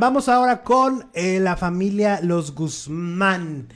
vamos ahora con eh, la familia Los Guzmán.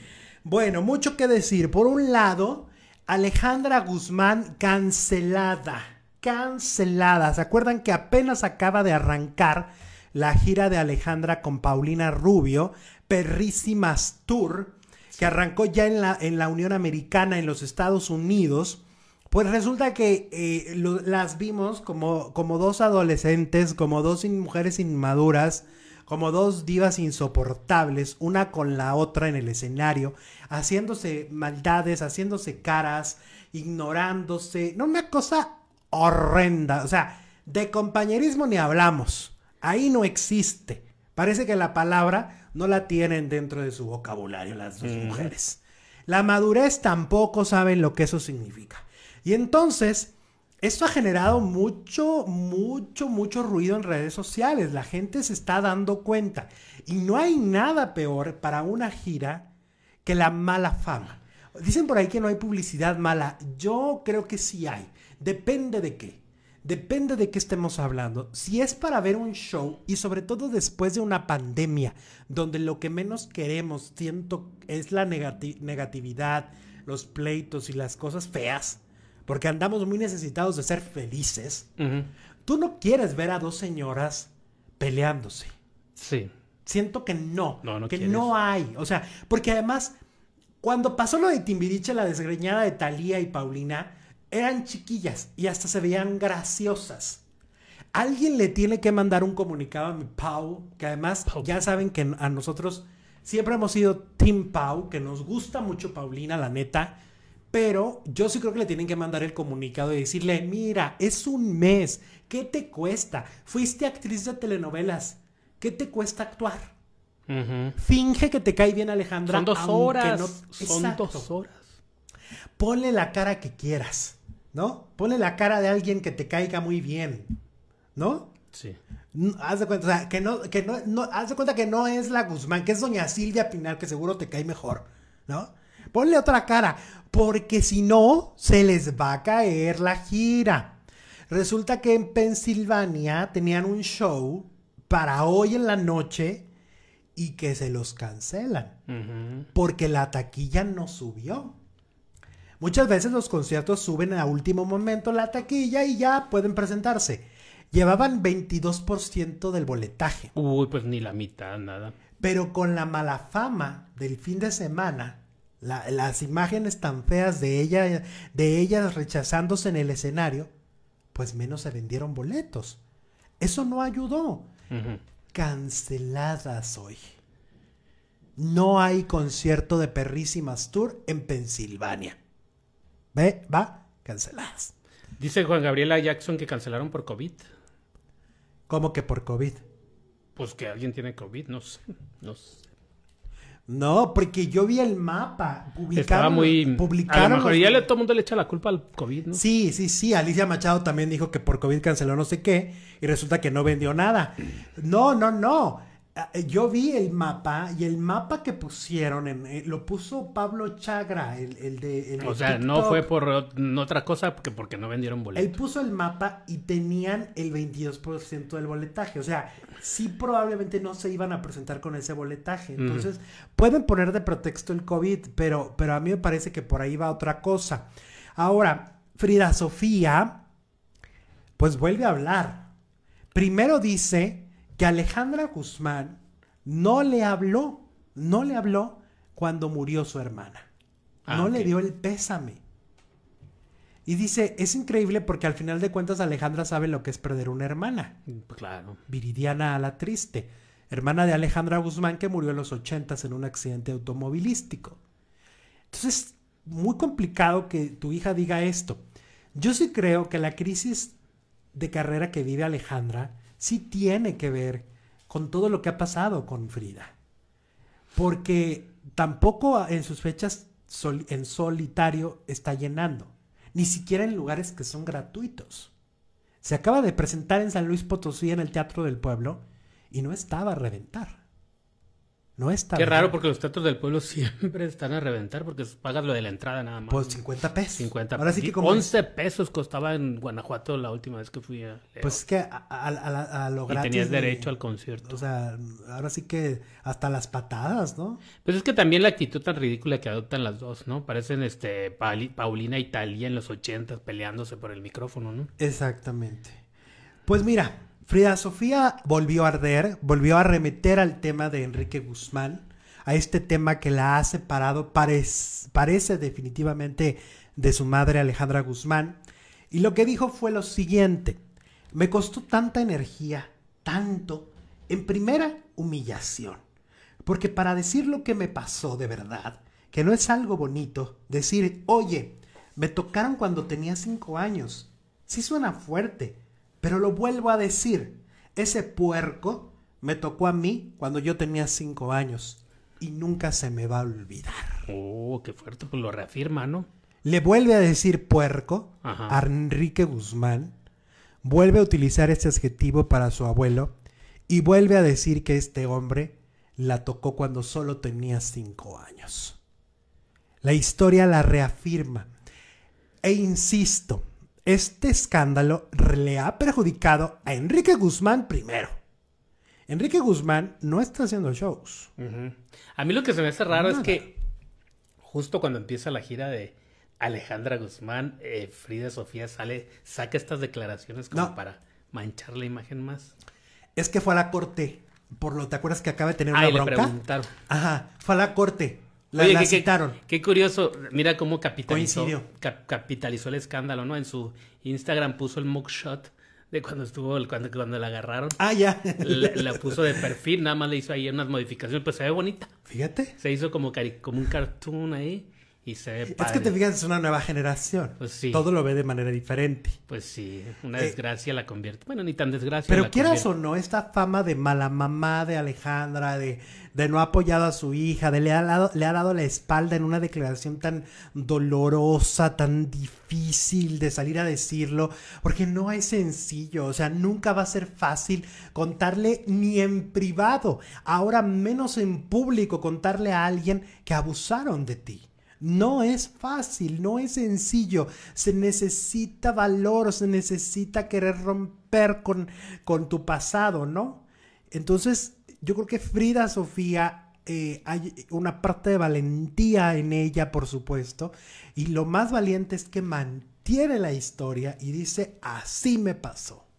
Bueno, mucho que decir. Por un lado, Alejandra Guzmán cancelada. Cancelada. ¿Se acuerdan que apenas acaba de arrancar la gira de Alejandra con Paulina Rubio, Perrísimas Tour, que arrancó ya en la, en la Unión Americana, en los Estados Unidos? Pues resulta que eh, las vimos como, como dos adolescentes, como dos mujeres inmaduras como dos divas insoportables, una con la otra en el escenario, haciéndose maldades, haciéndose caras, ignorándose, no una cosa horrenda, o sea, de compañerismo ni hablamos, ahí no existe. Parece que la palabra no la tienen dentro de su vocabulario las dos mm. mujeres. La madurez tampoco saben lo que eso significa. Y entonces, esto ha generado mucho, mucho, mucho ruido en redes sociales. La gente se está dando cuenta. Y no hay nada peor para una gira que la mala fama. Dicen por ahí que no hay publicidad mala. Yo creo que sí hay. Depende de qué. Depende de qué estemos hablando. Si es para ver un show y sobre todo después de una pandemia, donde lo que menos queremos, siento, es la negatividad, los pleitos y las cosas feas porque andamos muy necesitados de ser felices, tú no quieres ver a dos señoras peleándose. Sí. Siento que no, no, no que no hay. O sea, porque además, cuando pasó lo de Timbiriche, la desgreñada de Talía y Paulina, eran chiquillas y hasta se veían graciosas. Alguien le tiene que mandar un comunicado a mi Pau, que además ya saben que a nosotros siempre hemos sido Tim Pau, que nos gusta mucho Paulina, la neta. Pero yo sí creo que le tienen que mandar el comunicado y decirle, mira, es un mes, ¿qué te cuesta? Fuiste actriz de telenovelas, ¿qué te cuesta actuar? Finge que te cae bien Alejandra. Son dos horas. Son dos horas. Ponle la cara que quieras, ¿no? Ponle la cara de alguien que te caiga muy bien, ¿no? Sí. Mm, haz de cuenta, que no, que no haz de cuenta que no es la Guzmán, que es doña Silvia Pinal, que seguro te cae mejor, ¿no? ponle otra cara, porque si no, se les va a caer la gira. Resulta que en Pensilvania tenían un show para hoy en la noche y que se los cancelan porque la taquilla no subió. Muchas veces los conciertos suben a último momento la taquilla y ya pueden presentarse. Llevaban 22% del boletaje. Uy, pues ni la mitad, nada. Pero con la mala fama del fin de semana, las imágenes tan feas de ella, de ellas rechazándose en el escenario, pues menos se vendieron boletos. Eso no ayudó. Canceladas hoy. No hay concierto de Perrísimas Tour en Pensilvania. Ve, va, canceladas. Dice Juan Gabriela Jackson que cancelaron por COVID. ¿Cómo que por COVID? Pues que alguien tiene COVID, no sé. No sé. No, porque yo vi el mapa. Estaba muy. Publicaron a lo mejor ya todo el mundo le echa la culpa al COVID, ¿no? Sí, sí, sí. Alicia Machado también dijo que por COVID canceló no sé qué y resulta que no vendió nada. No, no, no. Ah, eh, yo vi el mapa y el mapa que pusieron en, eh, lo puso Pablo Chagra, el, de... o sea, no fue por otra cosa que porque no vendieron boletos. Él puso el mapa y tenían el 22% del boletaje. O sea, sí probablemente no se iban a presentar con ese boletaje. Entonces, pueden poner de pretexto el COVID, pero, pero a mí me parece que por ahí va otra cosa. Ahora, Frida Sofía, pues vuelve a hablar. Primero dice que Alejandra Guzmán no le habló, no le habló cuando murió su hermana. Ah, no le dio el pésame. Y dice, es increíble porque al final de cuentas Alejandra sabe lo que es perder una hermana. Mm, claro. Viridiana a la triste, hermana de Alejandra Guzmán que murió en los ochentas en un accidente automovilístico. Entonces, muy complicado que tu hija diga esto. Yo sí creo que la crisis de carrera que vive Alejandra sí tiene que ver con todo lo que ha pasado con Frida. Porque tampoco en sus fechas en solitario está llenando, ni siquiera en lugares que son gratuitos. Se acaba de presentar en San Luis Potosí en el Teatro del Pueblo y no estaba a reventar. No está Qué raro porque los teatros del pueblo siempre están a reventar porque pagas lo de la entrada nada más. Pues 50 pesos. 50 Ahora sí que como 11 pesos costaba en Guanajuato la última vez que fui a Pues es que a, a, y tenías derecho al concierto. O sea, ahora sí que hasta las patadas, ¿no? Pues es que también la actitud tan ridícula que adoptan las dos, ¿no? Parecen este Paulina y Talía en los 80 peleándose por el micrófono, ¿no? Exactamente. Pues mira, Frida Sofía volvió a arder, volvió a remeter al tema de Enrique Guzmán, a este tema que la ha separado, parece, parece definitivamente, de su madre Alejandra Guzmán. Y lo que dijo fue lo siguiente, me costó tanta energía, tanto, en primera, humillación. Porque para decir lo que me pasó de verdad, que no es algo bonito, decir, oye, me tocaron cuando tenía cinco años, sí suena fuerte, pero lo vuelvo a decir, ese puerco me tocó a mí cuando yo tenía cinco años y nunca se me va a olvidar. Oh, qué fuerte, pues lo reafirma, ¿no? Le vuelve a decir puerco a Enrique Guzmán, vuelve a utilizar este adjetivo para su abuelo y vuelve a decir que este hombre la tocó cuando solo tenía cinco años. La historia la reafirma. E insisto, este escándalo le ha perjudicado a Enrique Guzmán primero. Enrique Guzmán no está haciendo shows. A mí lo que se me hace raro es que justo cuando empieza la gira de Alejandra Guzmán, eh, Frida Sofía sale, saca estas declaraciones como para manchar la imagen más. Es que fue a la corte. Por lo, ¿te acuerdas que acaba de tener ah, una bronca? Ajá, fue a la corte la, Oye, qué, curioso, mira cómo capitalizó, capitalizó el escándalo, ¿no? En su Instagram puso el mugshot de cuando estuvo, cuando, cuando la agarraron. Ah, ya. La, puso de perfil, nada más le hizo ahí unas modificaciones, pues se ve bonita. Fíjate. Se hizo como, como un cartoon ahí. Es que te fijas, es una nueva generación. Pues Todo lo ve de manera diferente. Pues sí, una eh, desgracia la convierte. Bueno, ni tan desgracia. Pero quieras o no, esta fama de mala mamá de Alejandra, de, de no ha apoyado a su hija, de le ha, le ha dado la espalda en una declaración tan dolorosa, tan difícil de salir a decirlo, porque no es sencillo. O sea, nunca va a ser fácil contarle ni en privado, ahora menos en público, contarle a alguien que abusaron de ti. No es fácil, no es sencillo. Se necesita valor, se necesita querer romper con, con tu pasado, ¿no? Entonces, yo creo que Frida Sofía eh, hay una parte de valentía en ella, por supuesto, y lo más valiente es que mantiene la historia y dice, así me pasó.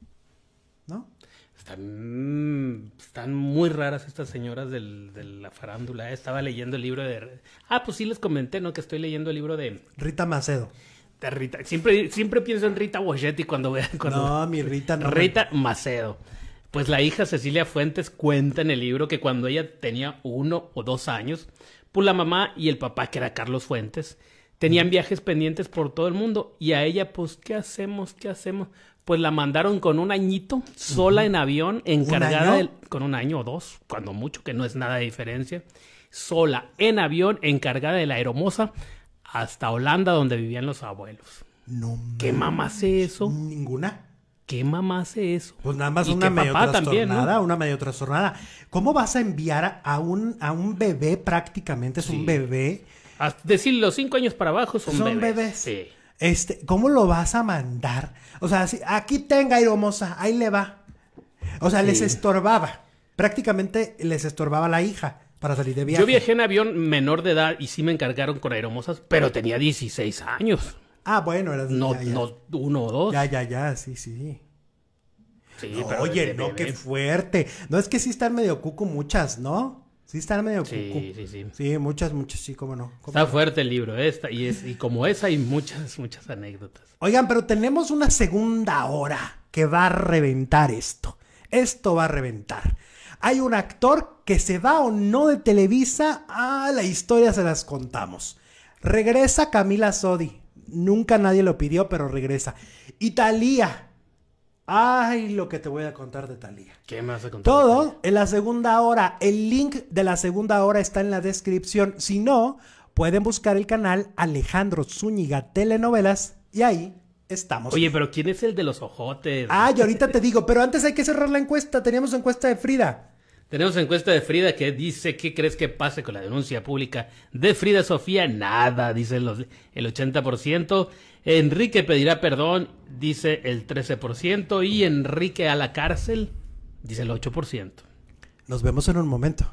Están, muy raras estas señoras del, de la farándula. Estaba leyendo el libro de... Ah, pues sí les comenté, ¿no? Que estoy leyendo el libro de... Rita Macedo. De Rita. Siempre, siempre pienso en Rita Boschetti cuando voy a... No, mi Rita no. Rita Macedo. Pues la hija Cecilia Fuentes cuenta en el libro que cuando ella tenía uno o dos años, pues la mamá y el papá, que era Carlos Fuentes, Tenían viajes pendientes por todo el mundo y a ella, pues, ¿qué hacemos? ¿Qué hacemos? Pues la mandaron con un añito, sola en avión, encargada con un año o dos, cuando mucho, que no es nada de diferencia, sola en avión, encargada de la aeromoza, hasta Holanda, donde vivían los abuelos. No. ¿Qué mamá hace eso? Ninguna. ¿Qué mamá hace eso? Pues nada más una medio trastornada, también, una medio trastornada. ¿Cómo vas a enviar a un, a un bebé prácticamente? Es un bebé decir, los cinco años para abajo son, ¿Son bebés. Este, ¿Cómo lo vas a mandar? O sea, si aquí tenga Iromosa, ahí le va. O sea, les estorbaba. Prácticamente les estorbaba la hija para salir de viaje. Yo viajé en avión menor de edad y sí me encargaron con aeromosas, pero tenía 16 años. Ah, bueno, eras no, no uno o dos. Ya, ya, ya, sí, sí. oye, no, qué fuerte. No es que sí están medio cuco muchas, ¿no? Sí, está medio sí, Sí, sí, sí. muchas, muchas, sí, cómo no. está fuerte el libro, ¿eh? esta, y, es, como esa hay muchas, muchas anécdotas. Oigan, pero tenemos una segunda hora que va a reventar esto. Esto va a reventar. Hay un actor que se va o no de Televisa, ah, la historia se las contamos. Regresa Camila Sodi. Nunca nadie lo pidió, pero regresa. Italia Ay, lo que te voy a contar de Talía. ¿Qué me vas a contar? Todo en la segunda hora. El link de la segunda hora está en la descripción. Si no, pueden buscar el canal Alejandro Zúñiga Telenovelas y ahí estamos. Oye, pero ¿quién es el de los ojotes? Ay, yo ahorita te digo, pero antes hay que cerrar la encuesta. Teníamos encuesta de Frida. Tenemos encuesta de Frida que dice qué crees que pase con la denuncia pública de Frida Sofía. Nada, dicen los, el 80%. Enrique pedirá perdón dice el 13% y Enrique a la cárcel dice el 8%. Nos vemos en un momento.